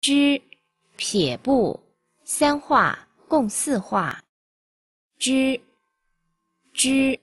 之，撇部，三画，共四画。之，之。